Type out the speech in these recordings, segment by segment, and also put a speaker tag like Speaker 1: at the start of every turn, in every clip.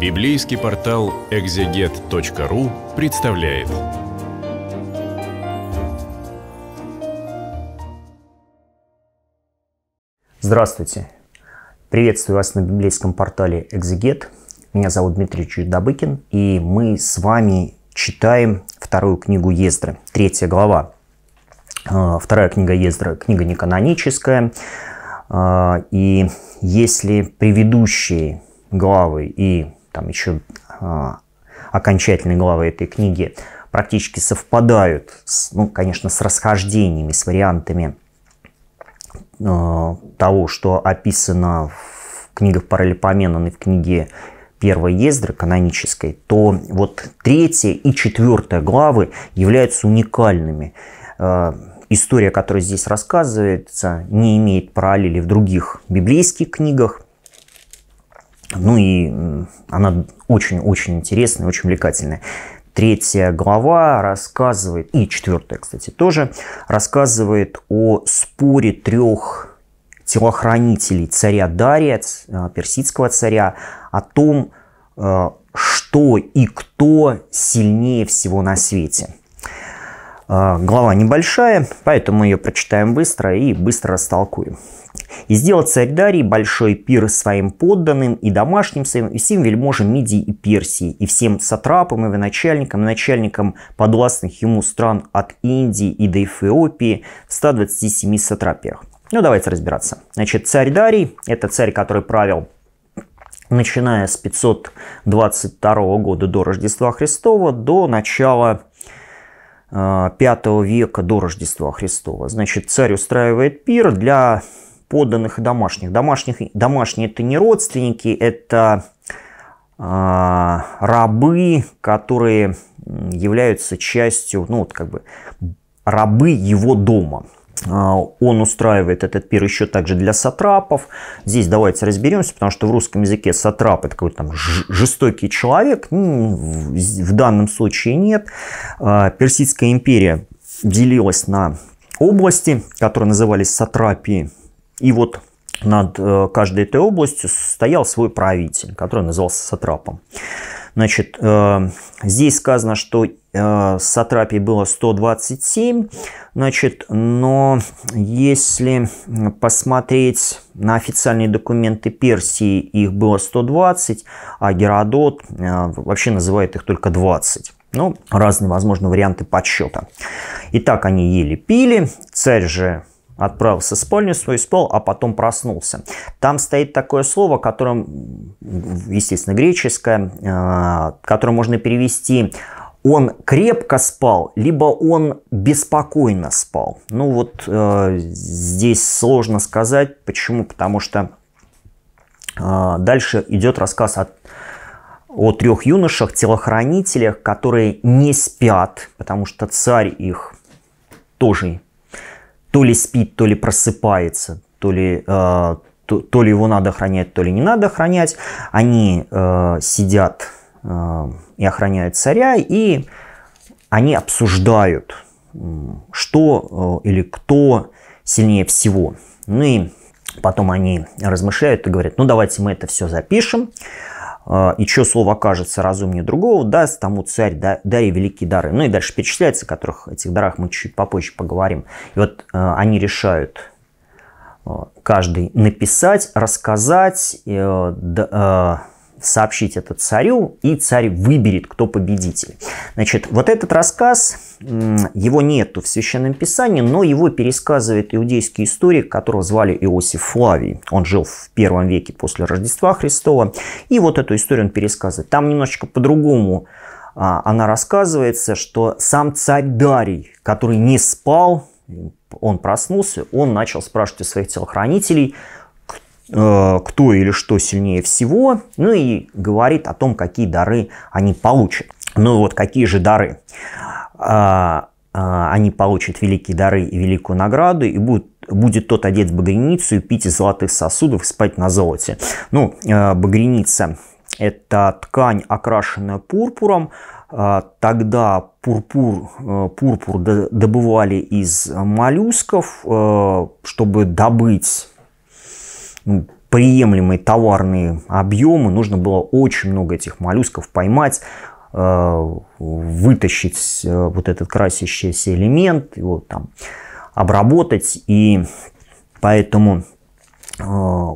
Speaker 1: Библейский портал экзегет.ру представляет. Здравствуйте! Приветствую вас на библейском портале Экзегет. Меня зовут Дмитрий Чудобыкин, и мы с вами читаем вторую книгу Ездры, третья глава. А, вторая книга Ездры – книга неканоническая, а, и если предыдущие главы и там еще а, окончательные главы этой книги практически совпадают, с, ну, конечно, с расхождениями, с вариантами э, того, что описано в книгах Паралипоменон и в книге первой Ездры канонической, то вот третья и четвертая главы являются уникальными. Э, история, которая здесь рассказывается, не имеет параллели в других библейских книгах, ну и она очень-очень интересная, очень увлекательная. Третья глава рассказывает, и четвертая, кстати, тоже, рассказывает о споре трех телохранителей царя Дария, э, персидского царя, о том, э, что и кто сильнее всего на свете. Э, глава небольшая, поэтому мы ее прочитаем быстро и быстро растолкуем и сделал царь Дарий большой пир своим подданным и домашним своим, и всем вельможам Мидии и Персии, и всем сатрапам, и начальникам и начальникам подвластных ему стран от Индии и до Эфиопии в 127 сатрапиях. Ну, давайте разбираться. Значит, царь Дарий – это царь, который правил начиная с 522 года до Рождества Христова до начала V э, века до Рождества Христова. Значит, царь устраивает пир для подданных и домашних. Домашних, домашние это не родственники, это а, рабы, которые являются частью, ну вот как бы рабы его дома. А, он устраивает этот пир еще также для сатрапов. Здесь давайте разберемся, потому что в русском языке сатрап это какой-то там жестокий человек. В данном случае нет. А, Персидская империя делилась на области, которые назывались сатрапии. И вот над э, каждой этой областью стоял свой правитель, который назывался Сатрапом. Значит, э, здесь сказано, что э, Сатрапий было 127, значит, но если посмотреть на официальные документы Персии, их было 120, а Геродот вообще называет их только 20. Ну, разные, возможно, варианты подсчета. И так они ели-пили, царь же отправился спальню свою, спал, а потом проснулся. Там стоит такое слово, которым, естественно, греческое, э, которое можно перевести он крепко спал, либо он беспокойно спал. Ну вот э, здесь сложно сказать, почему, потому что э, дальше идет рассказ о, о трех юношах, телохранителях, которые не спят, потому что царь их тоже то ли спит, то ли просыпается, то ли, э, то, то ли его надо охранять, то ли не надо охранять. Они э, сидят э, и охраняют царя, и они обсуждают, что э, или кто сильнее всего. Ну и потом они размышляют и говорят, ну давайте мы это все запишем, а, и чье слово окажется разумнее другого, даст тому царь, да, дари великие дары. Ну и дальше перечисляется, о которых этих дарах мы чуть попозже поговорим. И вот э, они решают э, каждый написать, рассказать, э, да, э, сообщить это царю, и царь выберет, кто победитель. Значит, вот этот рассказ, его нету в Священном Писании, но его пересказывает иудейский историк, которого звали Иосиф Флавий. Он жил в первом веке после Рождества Христова, и вот эту историю он пересказывает. Там немножечко по-другому а, она рассказывается, что сам царь Дарий, который не спал, он проснулся, он начал спрашивать у своих телохранителей – Э, кто или что сильнее всего, ну и говорит о том, какие дары они получат. Ну вот какие же дары? Э, э, они получат великие дары и великую награду, и будут будет тот одет в багряницу и пить из золотых сосудов и спать на золоте. Ну, багряница – это ткань, окрашенная пурпуром. Тогда пурпур, пурпур добывали из моллюсков, чтобы добыть ну, приемлемые товарные объемы, нужно было очень много этих моллюсков поймать, э, вытащить э, вот этот красящийся элемент, его там обработать. И поэтому э,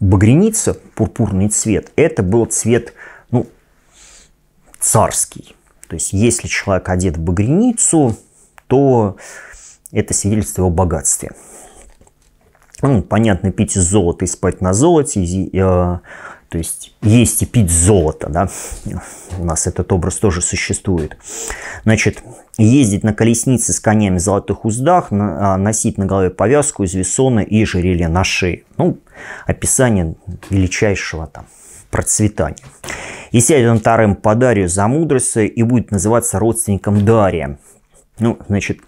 Speaker 1: багряница, пурпурный цвет, это был цвет ну, царский. То есть если человек одет в багряницу, то это свидетельство о богатстве. Ну, понятно, пить из золота и спать на золоте, и, э, то есть есть и пить золото, да, у нас этот образ тоже существует. Значит, ездить на колеснице с конями в золотых уздах, на, а, носить на голове повязку из весона и жерелье на шее. Ну, описание величайшего там процветания. И сядет он Тарем по Дарию за мудрость и будет называться родственником Дария. Ну, значит,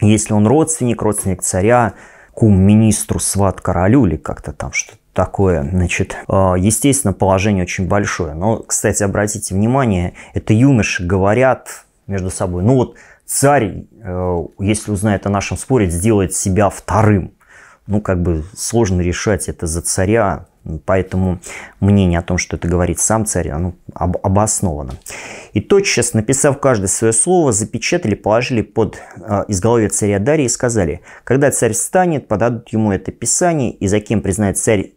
Speaker 1: если он родственник, родственник царя, кум-министру, сват-королю или как-то там что-то такое. Значит, а, естественно, положение очень большое. Но, кстати, обратите внимание, это юноши говорят между собой, ну вот царь, э, если узнает о нашем споре, сделает себя вторым ну, как бы сложно решать это за царя, поэтому мнение о том, что это говорит сам царь, оно об обосновано. И тотчас, написав каждое свое слово, запечатали, положили под э, изголовье царя Дария и сказали, когда царь встанет, подадут ему это писание, и за кем признает царь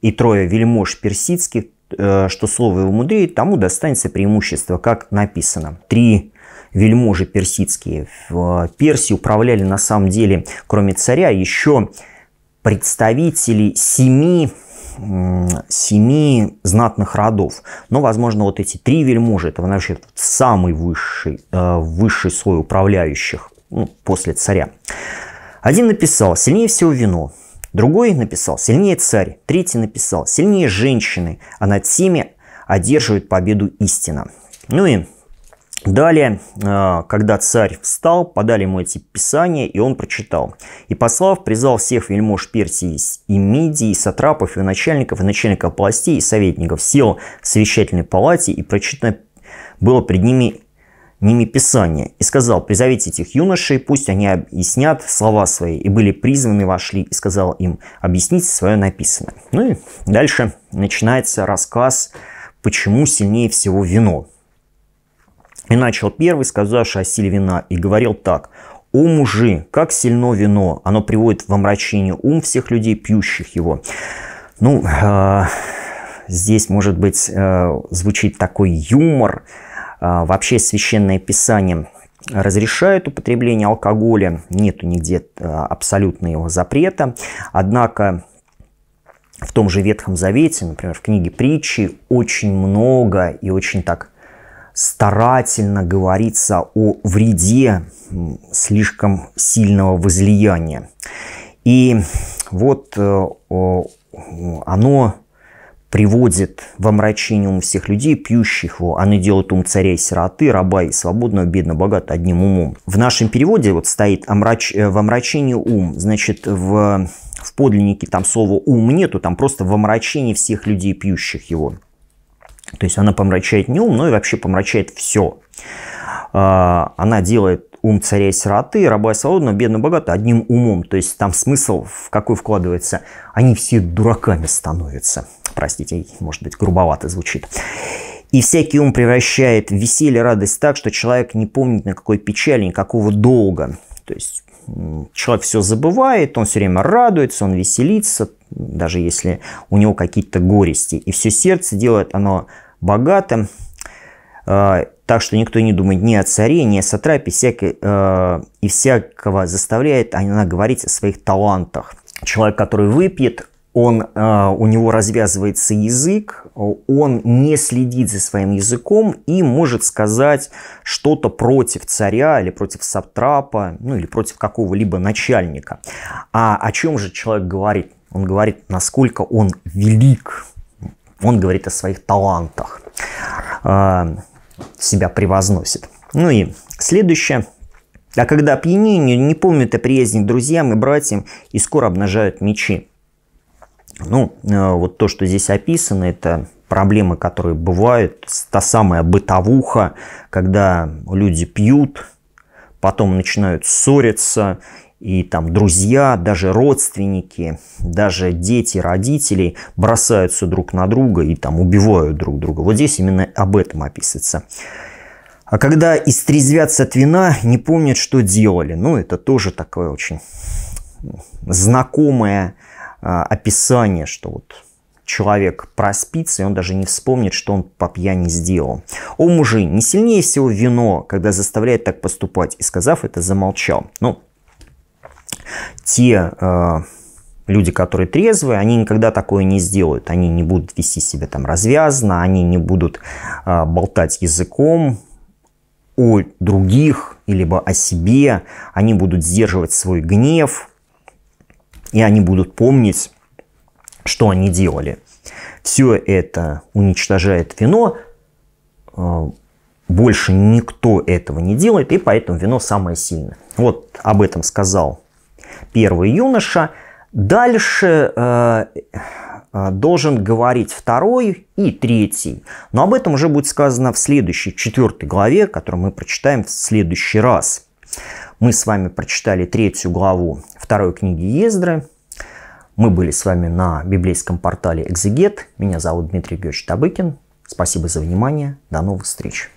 Speaker 1: и трое вельмож персидских, э, что слово его мудрее, тому достанется преимущество, как написано. Три вельможи персидские в Персии управляли на самом деле, кроме царя, еще представители семи семи знатных родов. Но, ну, возможно, вот эти три вельможи, это вообще самый высший, э, высший слой управляющих ну, после царя. Один написал «сильнее всего вино», другой написал «сильнее царь», третий написал «сильнее женщины, а над всеми одерживает победу истина». Ну и Далее, а, когда царь встал, подали ему эти писания, и он прочитал. «И послав, призвал всех вельмож Персии и Мидии, и сатрапов, и начальников, и начальников властей, и советников, сел в совещательной палате, и прочитано было пред ними ними Писание, и сказал, призовите этих юношей, пусть они объяснят слова свои, и были призваны, вошли, и сказал им, объясните свое написанное. Ну и дальше начинается рассказ, почему сильнее всего вино. И начал первый, сказавши о силе вина, и говорил так. «О мужи, как сильно вино! Оно приводит в омрачение ум всех людей, пьющих его». Ну, э, здесь, может быть, э, звучит такой юмор. Э, вообще священное писание разрешает употребление алкоголя, нету нигде э, абсолютного запрета. Однако в том же Ветхом Завете, например, в книге притчи, очень много и очень так старательно говорится о вреде слишком сильного возлияния. И вот э, оно приводит в омрачение ум всех людей, пьющих его. Оно делает ум царя и сироты, раба и свободного, бедно, богат одним умом. В нашем переводе вот стоит омрач... Э, в омрачении ум. Значит, в, в подлиннике там слова ум нету, там просто в омрачении всех людей, пьющих его. То есть она помрачает не ум, но и вообще помрачает все. А, она делает ум царя сироты, раба и свободного, бедного, богато одним умом. То есть там смысл в какой вкладывается. Они все дураками становятся. Простите, может быть, грубовато звучит. И всякий ум превращает веселье, радость так, что человек не помнит, на какой печали, никакого долга. То есть человек все забывает, он все время радуется, он веселится, даже если у него какие-то горести. И все сердце делает оно богатым, а, так что никто не думает ни о царе, ни о сатрапе, всякой, а, и всякого заставляет она говорить о своих талантах. Человек, который выпьет, он, а, у него развязывается язык, он не следит за своим языком и может сказать что-то против царя или против саптрапа, ну или против какого-либо начальника. А о чем же человек говорит? Он говорит, насколько он велик. Он говорит о своих талантах, а, себя превозносит. Ну и следующее – а когда опьянение не помнят о приязни друзьям и братьям и скоро обнажают мечи. Ну, э, вот то, что здесь описано, это проблемы, которые бывают. Та самая бытовуха, когда люди пьют, потом начинают ссориться, и там друзья, даже родственники, даже дети родителей бросаются друг на друга и там убивают друг друга. Вот здесь именно об этом описывается. А когда истрезвятся от вина, не помнят, что делали. Ну, это тоже такое очень знакомое а, описание, что вот человек проспится, и он даже не вспомнит, что он по пьяни сделал. «О, мужи, не сильнее всего вино, когда заставляет так поступать», и, сказав это, замолчал. Ну, те э, люди, которые трезвые, они никогда такое не сделают. Они не будут вести себя там развязно, они не будут э, болтать языком о других, либо о себе. Они будут сдерживать свой гнев, и они будут помнить, что они делали. Все это уничтожает вино, э, больше никто этого не делает, и поэтому вино самое сильное. Вот об этом сказал первый юноша. Дальше э, э, должен говорить второй и третий. Но об этом уже будет сказано в следующей, четвертой главе, которую мы прочитаем в следующий раз. Мы с вами прочитали третью главу второй книги Ездры. Мы были с вами на библейском портале «Экзегет». Меня зовут Дмитрий Георгиевич Табыкин. Спасибо за внимание. До новых встреч.